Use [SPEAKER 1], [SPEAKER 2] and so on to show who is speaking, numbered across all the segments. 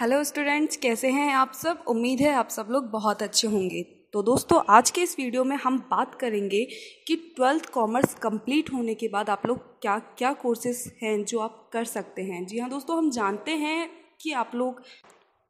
[SPEAKER 1] hello students कैसे हैं आप सब उम्मीद है आप सब लोग बहुत अच्छे होंगे तो दोस्तों आज के इस वीडियो में हम बात करेंगे कि ट्वेल्थ कॉमर्स कंप्लीट होने के बाद आप लोग क्या क्या कोर्सेज हैं जो आप कर सकते हैं जी हाँ दोस्तों हम जानते हैं कि आप लोग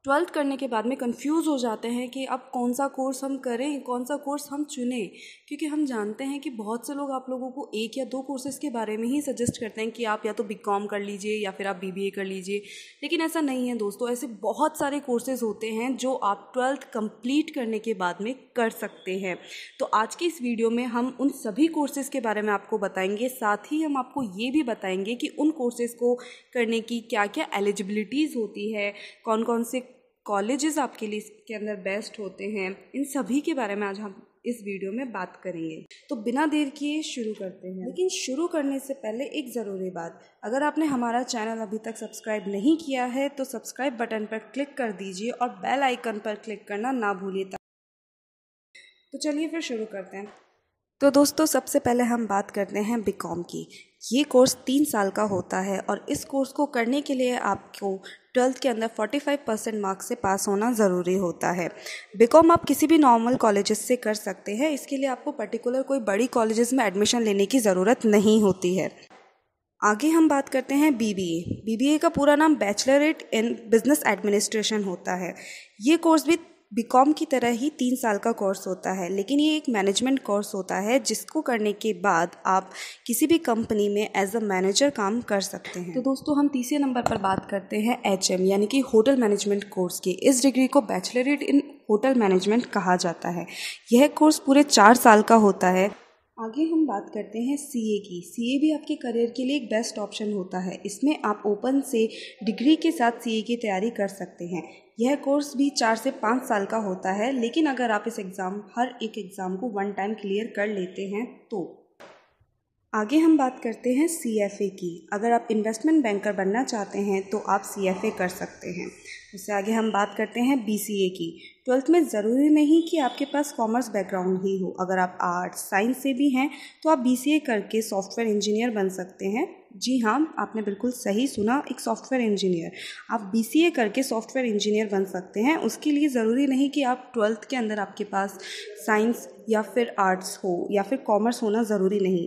[SPEAKER 1] ट्वेल्थ करने के बाद में कंफ्यूज हो जाते हैं कि अब कौन सा कोर्स हम करें कौन सा कोर्स हम चुने क्योंकि हम जानते हैं कि बहुत से लोग आप लोगों को एक या दो कोर्सेज़ के बारे में ही सजेस्ट करते हैं कि आप या तो बी कॉम कर लीजिए या फिर आप बी बी ए कर लीजिए लेकिन ऐसा नहीं है दोस्तों ऐसे बहुत सारे कोर्सेज़ होते हैं जो आप ट्वेल्थ कम्प्लीट करने के बाद में कर सकते हैं तो आज की इस वीडियो में हम उन सभी कोर्सेज़ के बारे में आपको बताएंगे साथ ही हम आपको ये भी बताएंगे कि उन कोर्सेज़ को करने की क्या क्या एलिजिबिलिटीज़ होती है कौन कौन से कॉलेजेस आपके लिए इसके अंदर बेस्ट होते हैं इन सभी के बारे में आज हम इस वीडियो में बात करेंगे तो बिना देर किए शुरू करते हैं लेकिन शुरू करने से पहले एक ज़रूरी बात अगर आपने हमारा चैनल अभी तक सब्सक्राइब नहीं किया है तो सब्सक्राइब बटन पर क्लिक कर दीजिए और बेल आइकन पर क्लिक करना ना भूलिए तो चलिए फिर शुरू करते हैं तो दोस्तों सबसे पहले हम बात करते हैं बीकॉम की ये कोर्स तीन साल का होता है और इस कोर्स को करने के लिए आपको ट्वेल्थ के अंदर 45 परसेंट मार्क्स से पास होना ज़रूरी होता है बीकॉम आप किसी भी नॉर्मल कॉलेजेस से कर सकते हैं इसके लिए आपको पर्टिकुलर कोई बड़ी कॉलेजेस में एडमिशन लेने की ज़रूरत नहीं होती है आगे हम बात करते हैं B B B A B A का पूरा नाम बैचलरेट इन बिजनेस एडमिनिस्ट्रेशन होता है ये कोर्स भी बीकॉम की तरह ही तीन साल का कोर्स होता है लेकिन ये एक मैनेजमेंट कोर्स होता है जिसको करने के बाद आप किसी भी कंपनी में एज अ मैनेजर काम कर सकते हैं तो दोस्तों हम तीसरे नंबर पर बात करते हैं एच यानी कि होटल मैनेजमेंट कोर्स की इस डिग्री को बैचलरेट इन होटल मैनेजमेंट कहा जाता है यह कोर्स पूरे चार साल का होता है आगे हम बात करते हैं सीए की सीए भी आपके करियर के लिए एक बेस्ट ऑप्शन होता है इसमें आप ओपन से डिग्री के साथ सीए की तैयारी कर सकते हैं यह कोर्स भी चार से पाँच साल का होता है लेकिन अगर आप इस एग्ज़ाम हर एक एग्ज़ाम को वन टाइम क्लियर कर लेते हैं तो आगे हम बात करते हैं सी एफ ए की अगर आप इन्वेस्टमेंट बैंकर बनना चाहते हैं तो आप सी एफ ए कर सकते हैं उससे आगे हम बात करते हैं बी सी ए की ट्वेल्थ में ज़रूरी नहीं कि आपके पास कॉमर्स बैकग्राउंड ही हो अगर आप आर्ट्स साइंस से भी हैं तो आप बी सी ए करके सॉफ्टवेयर इंजीनियर बन सकते हैं जी हाँ आपने बिल्कुल सही सुना एक सॉफ्टवेयर इंजीनियर आप बी सी ए करके सॉफ्टवेयर इंजीनियर बन सकते हैं उसके लिए ज़रूरी नहीं कि आप ट्वेल्थ के अंदर आपके पास साइंस या फिर आर्ट्स हो या फिर कॉमर्स होना ज़रूरी नहीं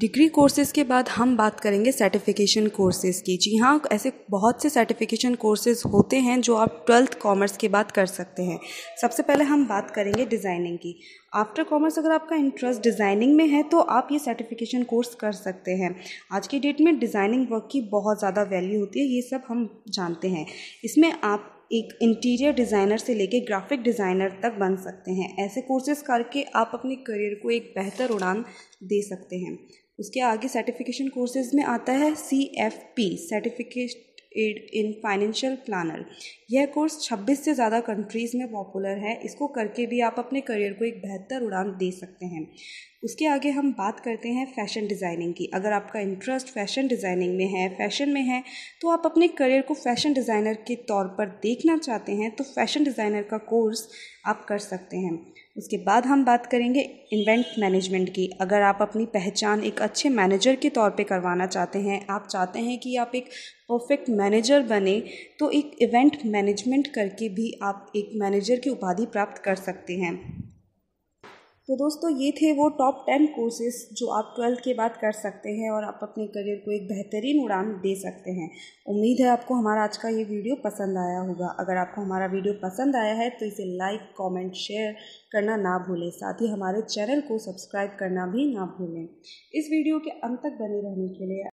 [SPEAKER 1] डिग्री कोर्सेज़ के बाद हम बात करेंगे सर्टिफिकेशन कोर्सेज़ की जी हाँ ऐसे बहुत से सर्टिफिकेशन कोर्सेज़ होते हैं जो आप ट्वेल्थ कॉमर्स के बाद कर सकते हैं सबसे पहले हम बात करेंगे डिज़ाइनिंग की आफ्टर कॉमर्स अगर आपका इंटरेस्ट डिज़ाइनिंग में है तो आप ये सर्टिफिकेशन कोर्स कर सकते हैं आज की डेट में डिज़ाइनिंग वर्क की बहुत ज़्यादा वैल्यू होती है ये सब हम जानते हैं इसमें आप एक इंटीरियर डिज़ाइनर से लेके ग्राफिक डिज़ाइनर तक बन सकते हैं ऐसे कोर्सेज करके आप अपने करियर को एक बेहतर उड़ान दे सकते हैं उसके आगे सर्टिफिकेशन कोर्सेज में आता है सी एफ पी सर्टिफिकेट एड इन फाइनेंशियल प्लानर यह कोर्स 26 से ज़्यादा कंट्रीज़ में पॉपुलर है इसको करके भी आप अपने करियर को एक बेहतर उड़ान दे सकते हैं उसके आगे हम बात करते हैं फैशन डिज़ाइनिंग की अगर आपका इंटरेस्ट फैशन डिज़ाइनिंग में है फैशन में है तो आप अपने करियर को फैशन डिज़ाइनर के तौर पर देखना चाहते हैं तो फैशन डिज़ाइनर का कोर्स आप कर सकते हैं उसके बाद हम बात करेंगे इवेंट मैनेजमेंट की अगर आप अपनी पहचान एक अच्छे मैनेजर के तौर पे करवाना चाहते हैं आप चाहते हैं कि आप एक परफेक्ट मैनेजर बने तो एक इवेंट मैनेजमेंट करके भी आप एक मैनेजर की उपाधि प्राप्त कर सकते हैं तो दोस्तों ये थे वो टॉप टेन कोर्सेज जो आप ट्वेल्थ के बाद कर सकते हैं और आप अपने करियर को एक बेहतरीन उड़ान दे सकते हैं उम्मीद है आपको हमारा आज का ये वीडियो पसंद आया होगा अगर आपको हमारा वीडियो पसंद आया है तो इसे लाइक कमेंट शेयर करना ना भूलें साथ ही हमारे चैनल को सब्सक्राइब करना भी ना भूलें इस वीडियो के अंत तक बने रहने के लिए